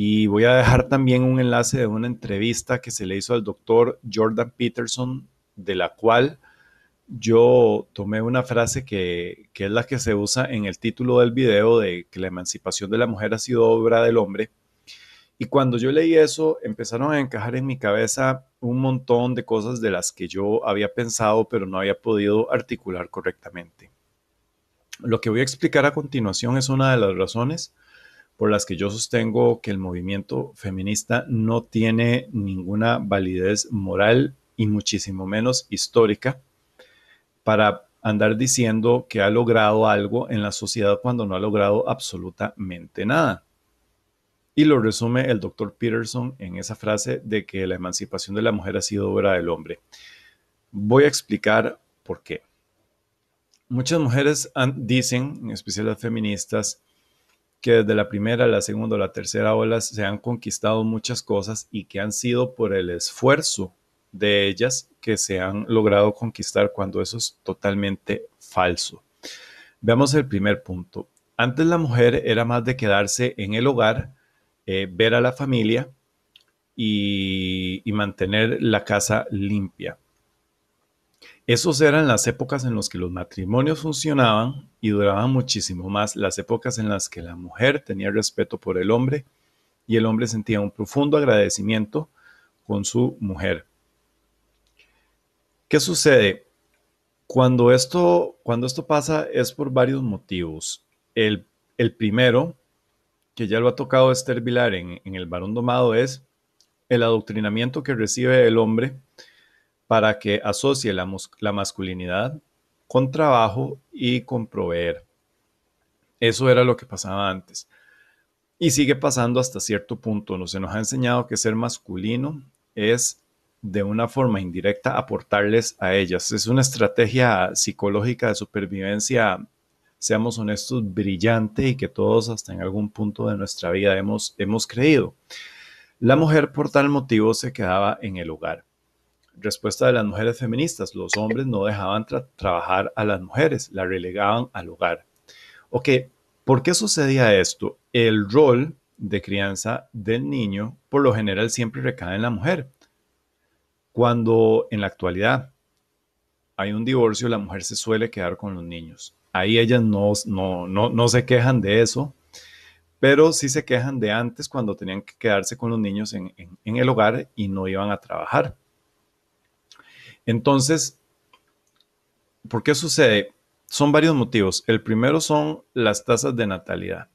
Y voy a dejar también un enlace de una entrevista que se le hizo al doctor Jordan Peterson, de la cual yo tomé una frase que, es la que se usa en el título del video de que la emancipación de la mujer ha sido obra del hombre. Y cuando yo leí eso, empezaron a encajar en mi cabeza un montón de cosas de las que yo había pensado, pero no había podido articular correctamente. Lo que voy a explicar a continuación es una de las razones por las que yo sostengo que el movimiento feminista no tiene ninguna validez moral y muchísimo menos histórica para andar diciendo que ha logrado algo en la sociedad cuando no ha logrado absolutamente nada. Y lo resume el doctor Peterson en esa frase de que la emancipación de la mujer ha sido obra del hombre. Voy a explicar por qué. Muchas mujeres dicen, en especial las feministas, que desde la primera, la segunda, o la tercera ola se han conquistado muchas cosas y que han sido por el esfuerzo de ellas que se han logrado conquistar cuando eso es totalmente falso. Veamos el primer punto. Antes la mujer era más de quedarse en el hogar, eh, ver a la familia y mantener la casa limpia. Esos eran las épocas en las que los matrimonios funcionaban y duraban muchísimo más, las épocas en las que la mujer tenía respeto por el hombre y el hombre sentía un profundo agradecimiento con su mujer. ¿Qué sucede? Cuando esto, cuando esto pasa es por varios motivos. El, primero, que ya lo ha tocado Esther Vilar en, en El varón domado, es el adoctrinamiento que recibe el hombre para que asocie la, masculinidad con trabajo y con proveer. Eso era lo que pasaba antes. Y sigue pasando hasta cierto punto. Nos, se nos ha enseñado que ser masculino es de una forma indirecta aportarles a ellas. Es una estrategia psicológica de supervivencia, seamos honestos, brillante y que todos hasta en algún punto de nuestra vida hemos creído. La mujer por tal motivo se quedaba en el hogar respuesta de las mujeres feministas. Los hombres no dejaban trabajar a las mujeres, la relegaban al hogar. Ok, ¿por qué sucedía esto? El rol de crianza del niño por lo general siempre recae en la mujer. Cuando en la actualidad hay un divorcio, la mujer se suele quedar con los niños. Ahí ellas no, no, no, se quejan de eso, pero sí se quejan de antes cuando tenían que quedarse con los niños en el hogar y no iban a trabajar. Entonces, ¿por qué sucede? Son varios motivos. El primero son las tasas de natalidad.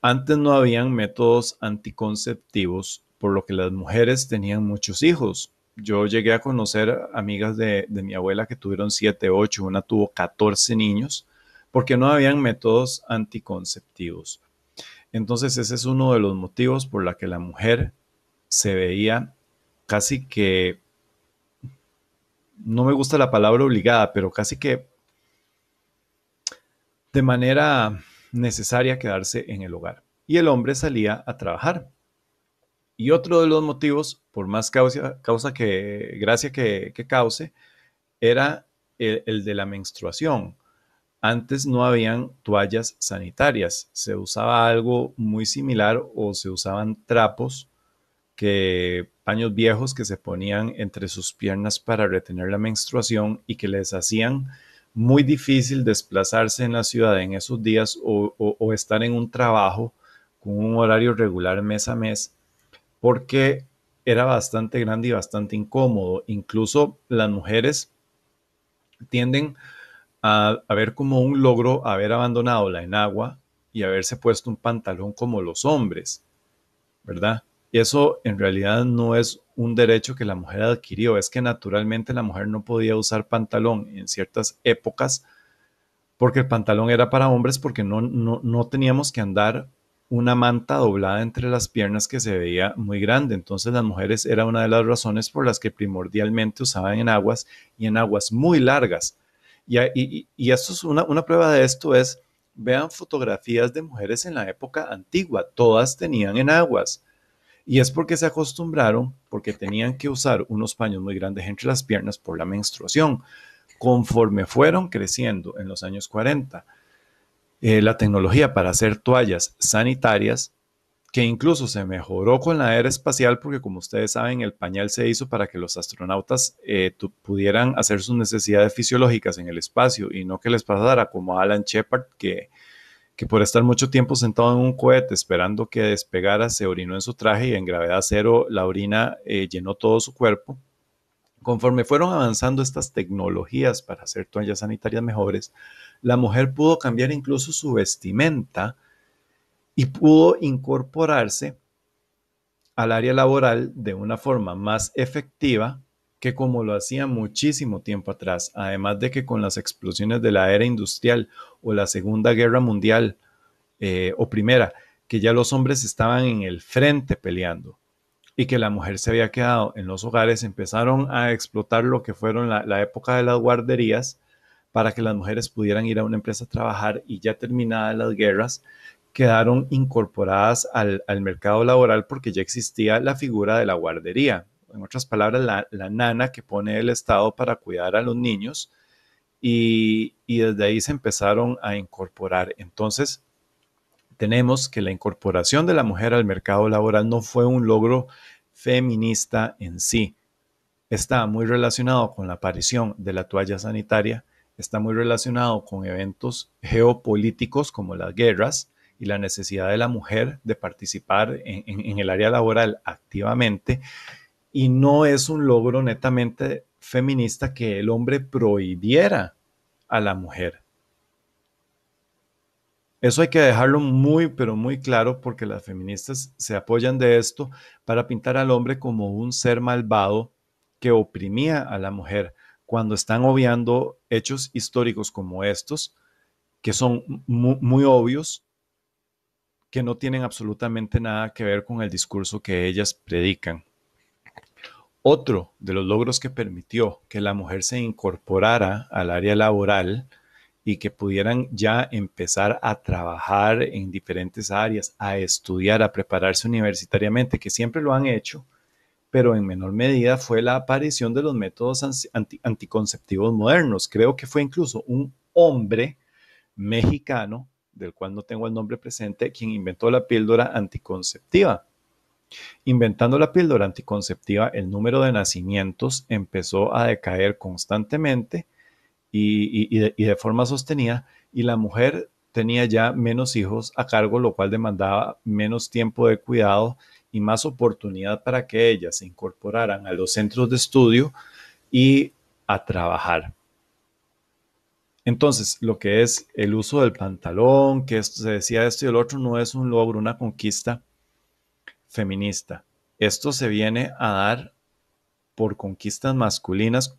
Antes no habían métodos anticonceptivos, por lo que las mujeres tenían muchos hijos. Yo llegué a conocer amigas de, mi abuela que tuvieron 7, 8, una tuvo 14 niños, porque no habían métodos anticonceptivos. Entonces ese es uno de los motivos por la que la mujer se veía casi que no me gusta la palabra obligada, pero casi que de manera necesaria quedarse en el hogar. Y el hombre salía a trabajar. Y otro de los motivos, por más causa, que, gracia que, cause, era el, el, de la menstruación. Antes no habían toallas sanitarias, se usaba algo muy similar o se usaban trapos que paños viejos que se ponían entre sus piernas para retener la menstruación y que les hacían muy difícil desplazarse en la ciudad en esos días o, estar en un trabajo con un horario regular mes a mes, porque era bastante grande y bastante incómodo. Incluso las mujeres tienden a, a, ver como un logro haber abandonado la enagua y haberse puesto un pantalón como los hombres, ¿verdad? eso en realidad no es un derecho que la mujer adquirió, es que naturalmente la mujer no podía usar pantalón en ciertas épocas porque el pantalón era para hombres porque no, teníamos que andar una manta doblada entre las piernas que se veía muy grande. Entonces las mujeres era una de las razones por las que primordialmente usaban en aguas y en aguas muy largas. Y, y, y esto es una, prueba de esto es, vean fotografías de mujeres en la época antigua, todas tenían enaguas y es porque se acostumbraron, porque tenían que usar unos paños muy grandes entre las piernas por la menstruación. Conforme fueron creciendo en los años 40, eh, la tecnología para hacer toallas sanitarias, que incluso se mejoró con la era espacial, porque como ustedes saben, el pañal se hizo para que los astronautas eh, pudieran hacer sus necesidades fisiológicas en el espacio y no que les pasara como Alan Shepard, que que por estar mucho tiempo sentado en un cohete esperando que despegara, se orinó en su traje y en gravedad cero la orina eh, llenó todo su cuerpo. Conforme fueron avanzando estas tecnologías para hacer toallas sanitarias mejores, la mujer pudo cambiar incluso su vestimenta y pudo incorporarse al área laboral de una forma más efectiva que como lo hacía muchísimo tiempo atrás, además de que con las explosiones de la era industrial o la Segunda Guerra Mundial eh, o Primera, que ya los hombres estaban en el frente peleando y que la mujer se había quedado en los hogares, empezaron a explotar lo que fueron la, época de las guarderías para que las mujeres pudieran ir a una empresa a trabajar y ya terminadas las guerras, quedaron incorporadas al mercado laboral porque ya existía la figura de la guardería en otras palabras, la, nana que pone el Estado para cuidar a los niños. Y, desde ahí se empezaron a incorporar. Entonces, tenemos que la incorporación de la mujer al mercado laboral no fue un logro feminista en sí. Está muy relacionado con la aparición de la toalla sanitaria, está muy relacionado con eventos geopolíticos como las guerras y la necesidad de la mujer de participar en el área laboral activamente y no es un logro netamente feminista que el hombre prohibiera a la mujer. Eso hay que dejarlo muy, pero muy claro porque las feministas se apoyan de esto para pintar al hombre como un ser malvado que oprimía a la mujer cuando están obviando hechos históricos como estos, que son muy, muy obvios, que no tienen absolutamente nada que ver con el discurso que ellas predican. Otro de los logros que permitió que la mujer se incorporara al área laboral y que pudieran ya empezar a trabajar en diferentes áreas, a estudiar, a prepararse universitariamente, que siempre lo han hecho, pero en menor medida fue la aparición de los métodos anticonceptivos modernos. Creo que fue incluso un hombre mexicano, del cual no tengo el nombre presente, quien inventó la píldora anticonceptiva Inventando la píldora anticonceptiva, el número de nacimientos empezó a decaer constantemente y, de, forma sostenida, y la mujer tenía ya menos hijos a cargo, lo cual demandaba menos tiempo de cuidado y más oportunidad para que ellas se incorporaran a los centros de estudio y a trabajar. Entonces, lo que es el uso del pantalón, que se decía esto y el otro, no es un logro, una conquista feminista. Esto se viene a dar por conquistas masculinas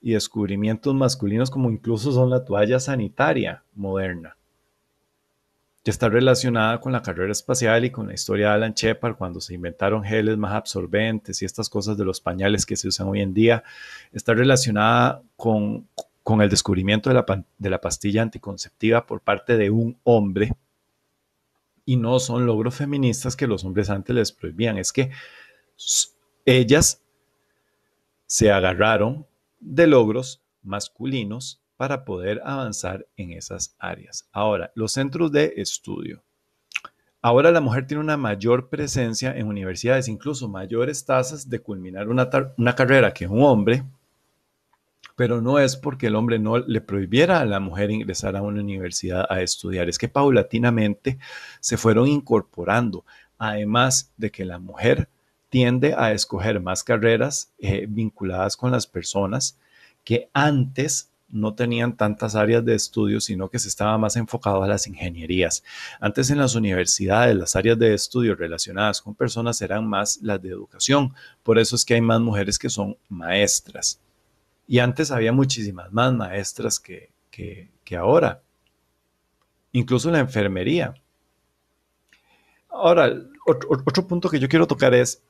y descubrimientos masculinos como incluso son la toalla sanitaria moderna, que está relacionada con la carrera espacial y con la historia de Alan Shepard cuando se inventaron geles más absorbentes y estas cosas de los pañales que se usan hoy en día, está relacionada con, el descubrimiento de la, de la pastilla anticonceptiva por parte de un hombre y no son logros feministas que los hombres antes les prohibían, es que ellas se agarraron de logros masculinos para poder avanzar en esas áreas. Ahora, los centros de estudio. Ahora la mujer tiene una mayor presencia en universidades, incluso mayores tasas de culminar una, una carrera que un hombre, pero no es porque el hombre no le prohibiera a la mujer ingresar a una universidad a estudiar, es que paulatinamente se fueron incorporando, además de que la mujer tiende a escoger más carreras eh, vinculadas con las personas que antes no tenían tantas áreas de estudio, sino que se estaba más enfocado a las ingenierías. Antes en las universidades, las áreas de estudio relacionadas con personas eran más las de educación. Por eso es que hay más mujeres que son maestras. Y antes había muchísimas más maestras que, ahora, incluso en la enfermería. Ahora, otro, otro punto que yo quiero tocar es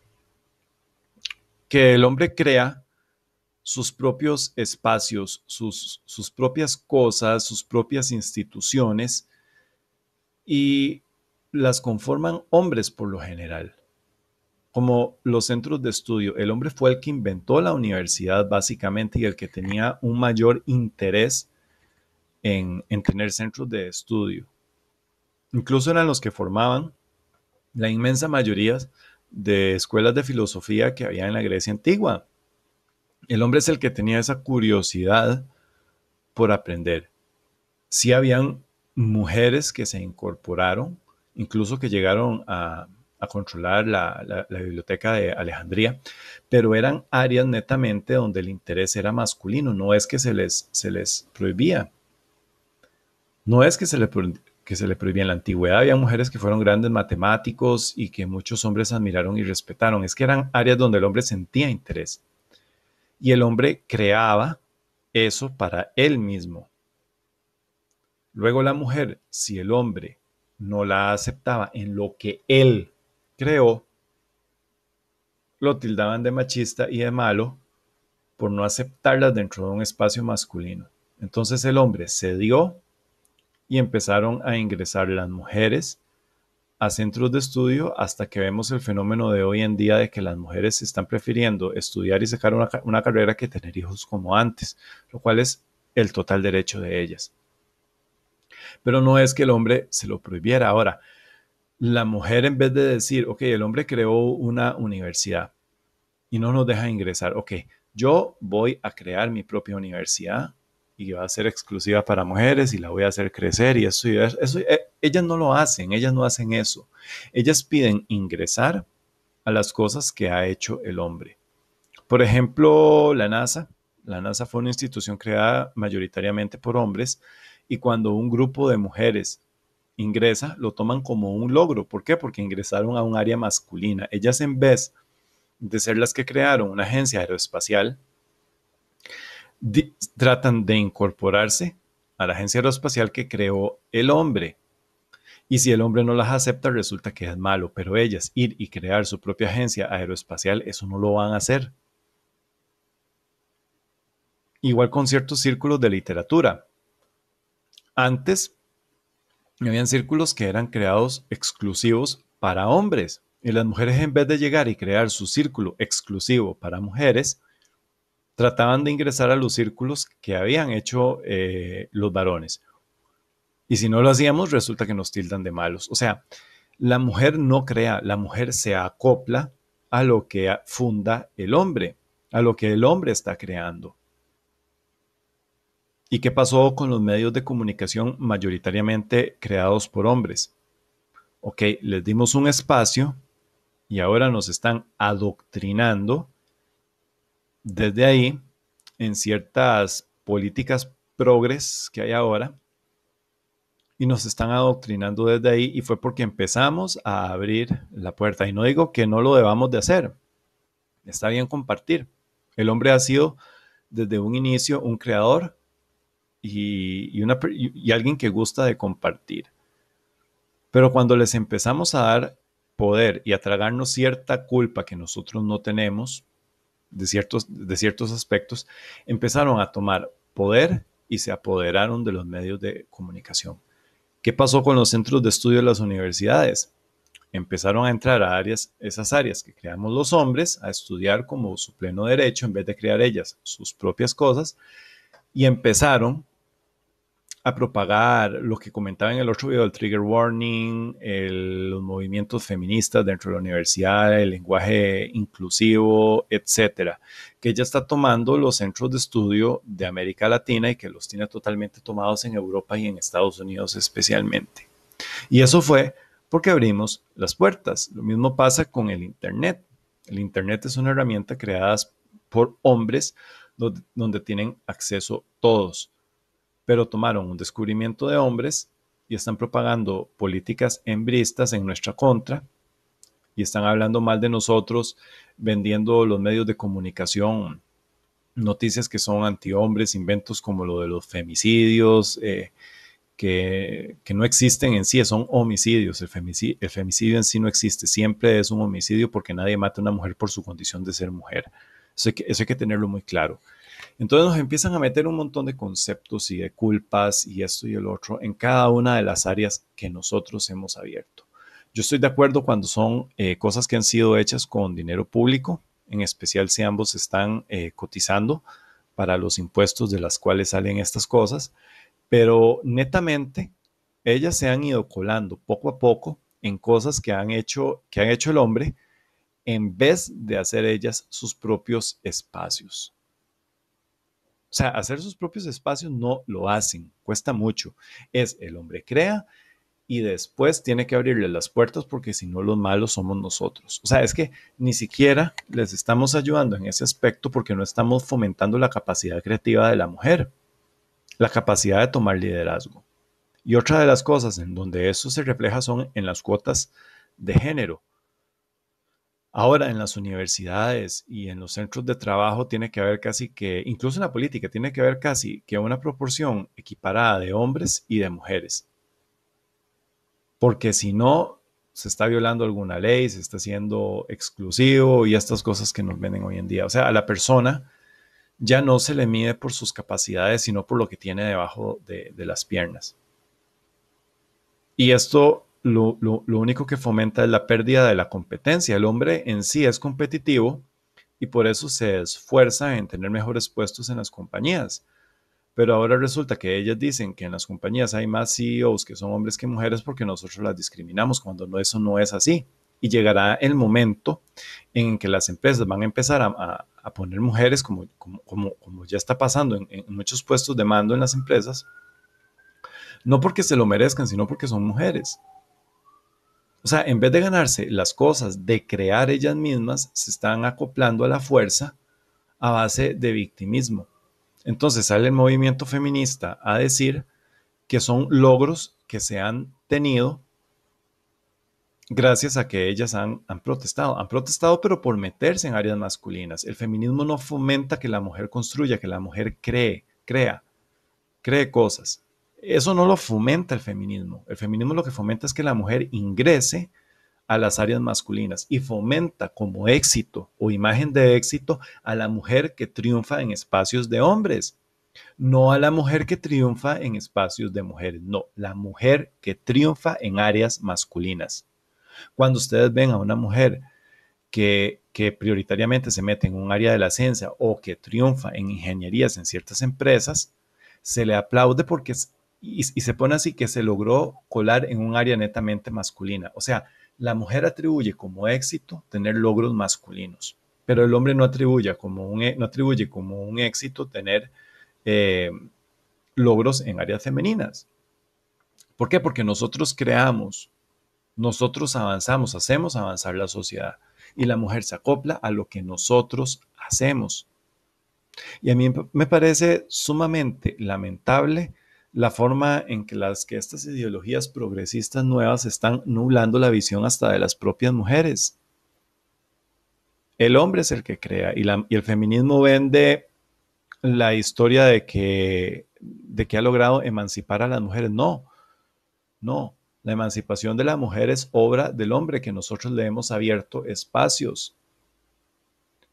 que el hombre crea sus propios espacios, sus, sus, propias cosas, sus propias instituciones y las conforman hombres por lo general como los centros de estudio, el hombre fue el que inventó la universidad básicamente y el que tenía un mayor interés en, tener centros de estudio. Incluso eran los que formaban la inmensa mayoría de escuelas de filosofía que había en la Grecia antigua. El hombre es el que tenía esa curiosidad por aprender. Sí habían mujeres que se incorporaron, incluso que llegaron a, controlar la, biblioteca de Alejandría, pero eran áreas netamente donde el interés era masculino, no es que se les, se les prohibía. No es que se les que se le prohibía en la antigüedad. Había mujeres que fueron grandes matemáticos y que muchos hombres admiraron y respetaron. Es que eran áreas donde el hombre sentía interés. Y el hombre creaba eso para él mismo. Luego la mujer, si el hombre no la aceptaba en lo que él creó, lo tildaban de machista y de malo por no aceptarlas dentro de un espacio masculino. Entonces el hombre cedió y empezaron a ingresar las mujeres a centros de estudio hasta que vemos el fenómeno de hoy en día de que las mujeres están prefiriendo estudiar y sacar una carrera que tener hijos como antes, lo cual es el total derecho de ellas. Pero no es que el hombre se lo prohibiera ahora la mujer en vez de decir, ok, el hombre creó una universidad y no nos deja ingresar, ok, yo voy a crear mi propia universidad y va a ser exclusiva para mujeres y la voy a hacer crecer y eso, y eso eh, ellas no lo hacen, ellas no hacen eso. Ellas piden ingresar a las cosas que ha hecho el hombre. Por ejemplo, la NASA. La NASA fue una institución creada mayoritariamente por hombres y cuando un grupo de mujeres ingresa lo toman como un logro. ¿Por qué? Porque ingresaron a un área masculina. Ellas en vez de ser las que crearon una agencia aeroespacial, tratan de incorporarse a la agencia aeroespacial que creó el hombre. Y si el hombre no las acepta, resulta que es malo, pero ellas ir y crear su propia agencia aeroespacial, eso no lo van a hacer. Igual con ciertos círculos de literatura. Antes habían círculos que eran creados exclusivos para hombres. Y las mujeres, en vez de llegar y crear su círculo exclusivo para mujeres, trataban de ingresar a los círculos que habían hecho eh, los varones. Y si no lo hacíamos, resulta que nos tildan de malos. O sea, la mujer no crea, la mujer se acopla a lo que funda el hombre, a lo que el hombre está creando. ¿Y qué pasó con los medios de comunicación mayoritariamente creados por hombres? Ok, les dimos un espacio y ahora nos están adoctrinando desde ahí en ciertas políticas progres que hay ahora y nos están adoctrinando desde ahí y fue porque empezamos a abrir la puerta. Y no digo que no lo debamos de hacer, está bien compartir. El hombre ha sido desde un inicio un creador y, alguien que gusta de compartir. Pero cuando les empezamos a dar poder y a tragarnos cierta culpa que nosotros no tenemos de ciertos, de ciertos aspectos, empezaron a tomar poder y se apoderaron de los medios de comunicación. ¿Qué pasó con los centros de estudio de las universidades? Empezaron a entrar a áreas, esas áreas que creamos los hombres, a estudiar como su pleno derecho en vez de crear ellas sus propias cosas, y empezaron a propagar lo que comentaba en el otro video, el trigger warning, los movimientos feministas dentro de la universidad, el lenguaje inclusivo, etcétera, que ya está tomando los centros de estudio de América Latina y que los tiene totalmente tomados en Europa y en Estados Unidos especialmente. Y eso fue porque abrimos las puertas. Lo mismo pasa con el Internet. El Internet es una herramienta creada por hombres donde tienen acceso todos pero tomaron un descubrimiento de hombres y están propagando políticas hembristas en nuestra contra y están hablando mal de nosotros, vendiendo los medios de comunicación, noticias que son antihombres, inventos como lo de los femicidios, eh, que, no existen en sí, son homicidios. El femicidio, el femicidio, en sí no existe, siempre es un homicidio porque nadie mata a una mujer por su condición de ser mujer. que, eso hay que tenerlo muy claro. Entonces nos empiezan a meter un montón de conceptos y de culpas y esto y el otro en cada una de las áreas que nosotros hemos abierto. Yo estoy de acuerdo cuando son eh, cosas que han sido hechas con dinero público, en especial si ambos están eh, cotizando para los impuestos de las cuales salen estas cosas, pero netamente ellas se han ido colando poco a poco en cosas que han hecho, que han hecho el hombre en vez de hacer ellas sus propios espacios. O sea, hacer sus propios espacios no lo hacen, cuesta mucho. Es el hombre crea y después tiene que abrirle las puertas porque si no los malos somos nosotros. O sea, es que ni siquiera les estamos ayudando en ese aspecto porque no estamos fomentando la capacidad creativa de la mujer, la capacidad de tomar liderazgo. Y otra de las cosas en donde eso se refleja son en las cuotas de género. Ahora, en las universidades y en los centros de trabajo tiene que haber casi que, incluso en la política, tiene que haber casi que una proporción equiparada de hombres y de mujeres. Porque si no, se está violando alguna ley, se está siendo exclusivo y estas cosas que nos venden hoy en día. O sea, a la persona ya no se le mide por sus capacidades, sino por lo que tiene debajo de, de las piernas. Y esto lo, único que fomenta es la pérdida de la competencia. El hombre en sí es competitivo y por eso se esfuerza en tener mejores puestos en las compañías. Pero ahora resulta que ellas dicen que en las compañías hay más CEOs que son hombres que mujeres porque nosotros las discriminamos, cuando eso no es así. Y llegará el momento en que las empresas van a empezar a, poner mujeres, como, ya está pasando en muchos puestos de mando en las empresas, no porque se lo merezcan, sino porque son mujeres. O sea, en vez de ganarse las cosas, de crear ellas mismas, se están acoplando a la fuerza a base de victimismo. Entonces sale el movimiento feminista a decir que son logros que se han tenido gracias a que ellas han, protestado. Han protestado, pero por meterse en áreas masculinas. El feminismo no fomenta que la mujer construya, que la mujer cree, crea, cree cosas. Eso no lo fomenta el feminismo. El feminismo lo que fomenta es que la mujer ingrese a las áreas masculinas y fomenta como éxito o imagen de éxito a la mujer que triunfa en espacios de hombres, no a la mujer que triunfa en espacios de mujeres, no, la mujer que triunfa en áreas masculinas. Cuando ustedes ven a una mujer que, prioritariamente se mete en un área de la ciencia o que triunfa en ingenierías en ciertas empresas, se le aplaude porque es, y, se pone así que se logró colar en un área netamente masculina. O sea, la mujer atribuye como éxito tener logros masculinos, pero el hombre no atribuye como un, e, no atribuye como un éxito tener eh, logros en áreas femeninas. ¿Por qué? Porque nosotros creamos, nosotros avanzamos, hacemos avanzar la sociedad y la mujer se acopla a lo que nosotros hacemos. Y a mí me parece sumamente lamentable la forma en que las que estas ideologías progresistas nuevas están nublando la visión hasta de las propias mujeres. El hombre es el que crea y, el feminismo vende la historia de que, de que ha logrado emancipar a las mujeres. No, no. La emancipación de la mujer es obra del hombre, que nosotros le hemos abierto espacios,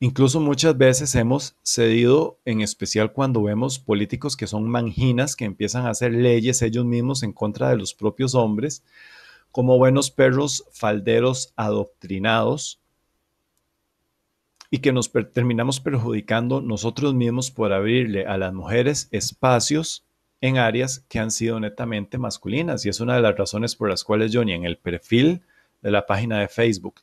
Incluso muchas veces hemos cedido, en especial cuando vemos políticos que son manginas, que empiezan a hacer leyes ellos mismos en contra de los propios hombres, como buenos perros falderos adoctrinados, y que nos terminamos perjudicando nosotros mismos por abrirle a las mujeres espacios en áreas que han sido netamente masculinas. Y es una de las razones por las cuales yo ni en el perfil de la página de Facebook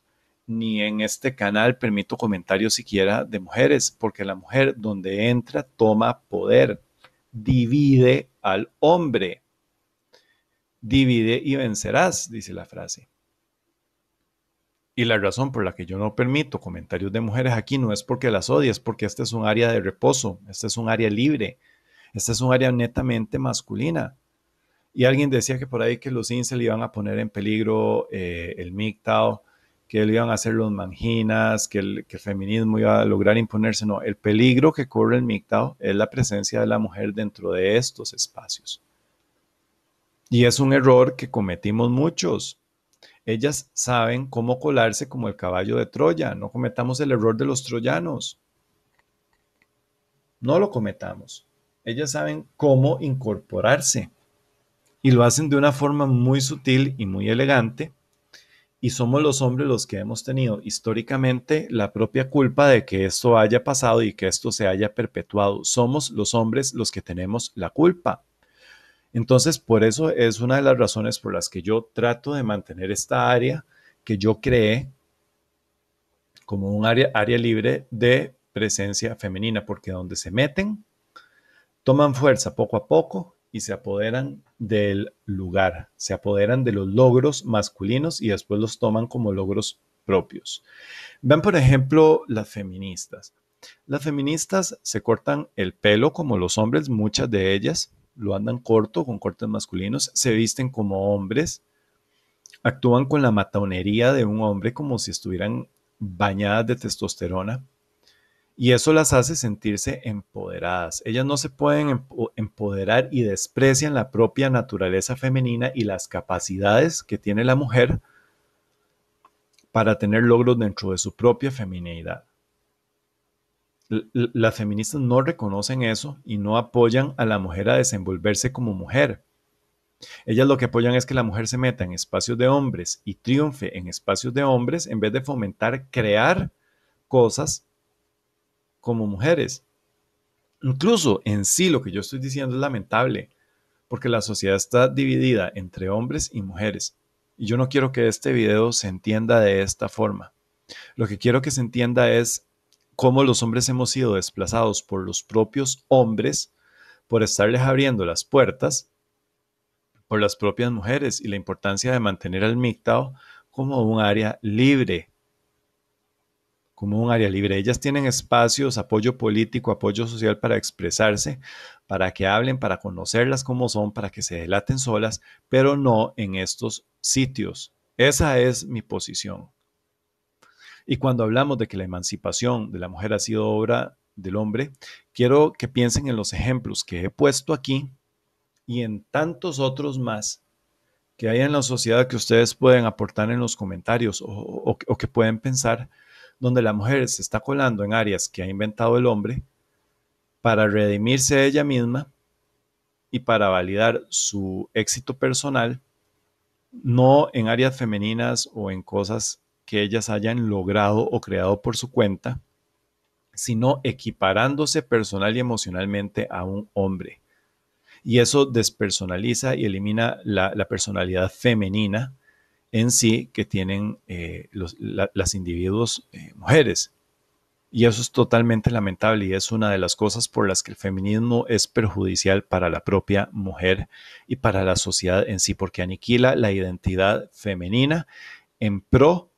ni en este canal permito comentarios siquiera de mujeres, porque la mujer donde entra toma poder, divide al hombre. Divide y vencerás, dice la frase. Y la razón por la que yo no permito comentarios de mujeres aquí no es porque las es porque este es un área de reposo, este es un área libre, este es un área netamente masculina. Y alguien decía que por ahí que los incel iban a poner en peligro eh, el MGTOW que iban a hacer los manginas, que el, feminismo iba a lograr imponerse. No, el peligro que corre el MGTOW es la presencia de la mujer dentro de estos espacios. Y es un error que cometimos muchos. Ellas saben cómo colarse como el caballo de Troya. No cometamos el error de los troyanos. No lo cometamos. Ellas saben cómo incorporarse. Y lo hacen de una forma muy sutil y muy elegante y somos los hombres los que hemos tenido históricamente la propia culpa de que esto haya pasado y que esto se haya perpetuado. Somos los hombres los que tenemos la culpa. Entonces, por eso es una de las razones por las que yo trato de mantener esta área que yo creé como un área, área libre de presencia femenina, porque donde se meten, toman fuerza poco a poco y se apoderan del lugar, se apoderan de los logros masculinos y después los toman como logros propios. Ven, por ejemplo, las feministas. Las feministas se cortan el pelo como los hombres, muchas de ellas lo andan corto con cortes masculinos, se visten como hombres, actúan con la matonería de un hombre como si estuvieran bañadas de testosterona y eso las hace sentirse empoderadas. Ellas no se pueden empoderar y desprecian la propia naturaleza femenina y las capacidades que tiene la mujer para tener logros dentro de su propia feminidad. Las feministas no reconocen eso y no apoyan a la mujer a desenvolverse como mujer. Ellas lo que apoyan es que la mujer se meta en espacios de hombres y triunfe en espacios de hombres en vez de fomentar crear cosas como mujeres. Incluso en sí lo que yo estoy diciendo es lamentable, porque la sociedad está dividida entre hombres y mujeres. Y yo no quiero que este video se entienda de esta forma. Lo que quiero que se entienda es cómo los hombres hemos sido desplazados por los propios hombres por estarles abriendo las puertas por las propias mujeres y la importancia de mantener al MICTAO como un área libre como un área libre. Ellas tienen espacios, apoyo político, apoyo social para expresarse, para que hablen, para conocerlas como son, para que se delaten solas, pero no en estos sitios. Esa es mi posición. Y cuando hablamos de que la emancipación de la mujer ha sido obra del hombre, quiero que piensen en los ejemplos que he puesto aquí y en tantos otros más que hay en la sociedad que ustedes pueden aportar en los comentarios o, que pueden pensar donde la mujer se está colando en áreas que ha inventado el hombre para redimirse de ella misma y para validar su éxito personal, no en áreas femeninas o en cosas que ellas hayan logrado o creado por su cuenta, sino equiparándose personal y emocionalmente a un hombre. Y eso despersonaliza y elimina la, la personalidad femenina en sí que tienen eh, las individuos eh, mujeres. Y eso es totalmente lamentable y es una de las cosas por las que el feminismo es perjudicial para la propia mujer y para la sociedad en sí, porque aniquila la identidad femenina en pro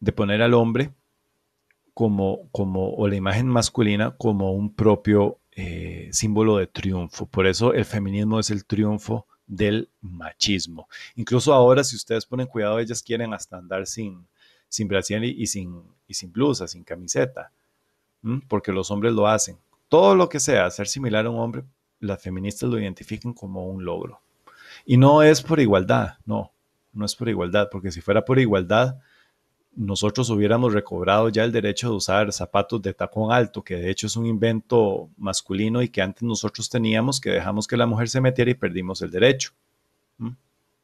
de poner al hombre como, como o la imagen masculina como un propio eh, símbolo de triunfo. Por eso el feminismo es el triunfo del machismo. Incluso ahora, si ustedes ponen cuidado, ellas quieren hasta andar sin, sin y, sin, sin blusa, sin camiseta, porque los hombres lo hacen. Todo lo que sea ser similar a un hombre, las feministas lo identifican como un logro. Y no es por igualdad, no, no es por igualdad, porque si fuera por igualdad, nosotros hubiéramos recobrado ya el derecho de usar zapatos de tacón alto, que de hecho es un invento masculino y que antes nosotros teníamos, que dejamos que la mujer se metiera y perdimos el derecho.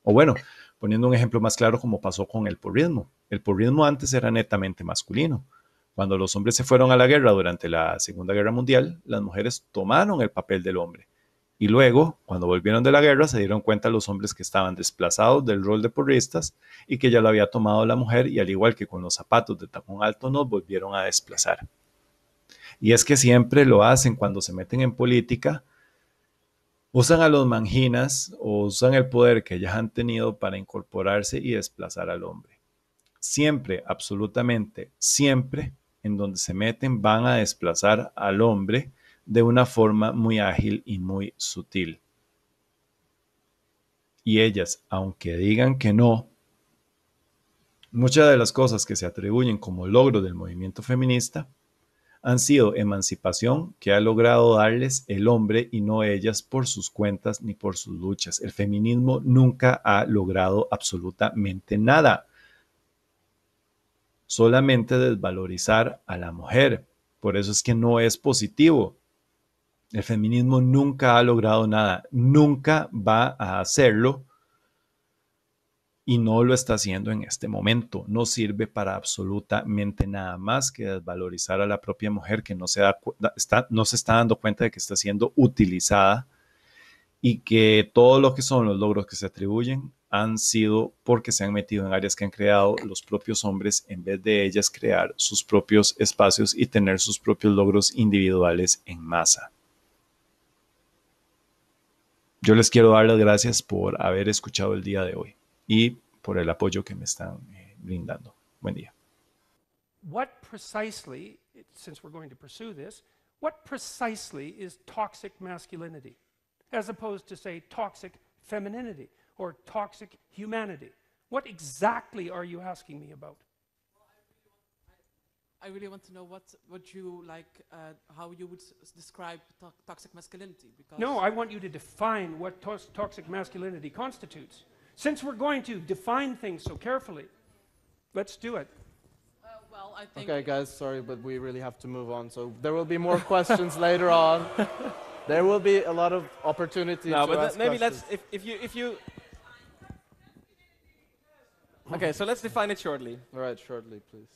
O bueno, poniendo un ejemplo más claro como pasó con el purrismo El porrismo antes era netamente masculino. Cuando los hombres se fueron a la guerra durante la Segunda Guerra Mundial, las mujeres tomaron el papel del hombre y luego, cuando volvieron de la guerra, se dieron cuenta los hombres que estaban desplazados del rol de porristas y que ya lo había tomado la mujer y al igual que con los zapatos de tacón alto nos volvieron a desplazar. Y es que siempre lo hacen cuando se meten en política, usan a los manginas o usan el poder que ellas han tenido para incorporarse y desplazar al hombre. Siempre, absolutamente, siempre, en donde se meten van a desplazar al hombre de una forma muy ágil y muy sutil. Y ellas, aunque digan que no, muchas de las cosas que se atribuyen como logro del movimiento feminista han sido emancipación que ha logrado darles el hombre y no ellas por sus cuentas ni por sus luchas. El feminismo nunca ha logrado absolutamente nada. Solamente desvalorizar a la mujer. Por eso es que no es positivo. El feminismo nunca ha logrado nada, nunca va a hacerlo y no lo está haciendo en este momento. No sirve para absolutamente nada más que desvalorizar a la propia mujer que no se, da, está, no se está dando cuenta de que está siendo utilizada y que todo lo que son los logros que se atribuyen han sido porque se han metido en áreas que han creado los propios hombres en vez de ellas crear sus propios espacios y tener sus propios logros individuales en masa. Yo les quiero dar las gracias por haber escuchado el día de hoy y por el apoyo que me están eh, brindando. Buen día. What precisely, since we're going to pursue this, what precisely is toxic masculinity as opposed to say toxic femininity or toxic humanity? What exactly are you asking me about? I really want to know what what you like, uh, how you would describe to toxic masculinity. Because no, I want you to define what to toxic masculinity constitutes. Since we're going to define things so carefully, let's do it. Uh, well, I think. Okay, guys, sorry, but we really have to move on. So there will be more questions later on. There will be a lot of opportunities. No, but maybe questions. let's if, if you if you okay, so let's define it shortly. All right, shortly, please.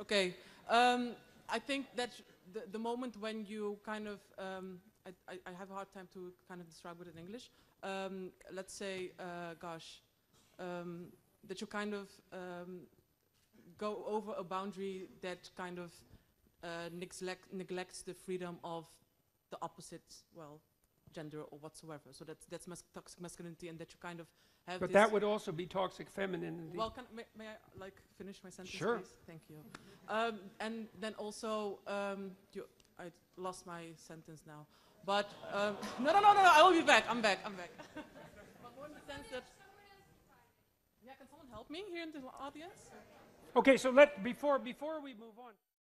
Okay. Um, I think that the, the, moment when you kind of, um, I, I, I, have a hard time to kind of describe it in English. Um, let's say, uh, gosh, um, that you kind of um, go over a boundary that kind of uh, neglect, neglects the freedom of the opposite, well, gender or whatsoever. So that's that's mas toxic masculinity, and that you kind of have. But that would also be toxic femininity. Well, can, may, may, I like finish my sentence, sure. please? Thank you. um, and then also, um, you, I lost my sentence now. But um, no, no, no, no, I will be back. I'm back. I'm back. but more in the sense that. Yeah, can someone help me here in the audience? Okay, so let before before we move on.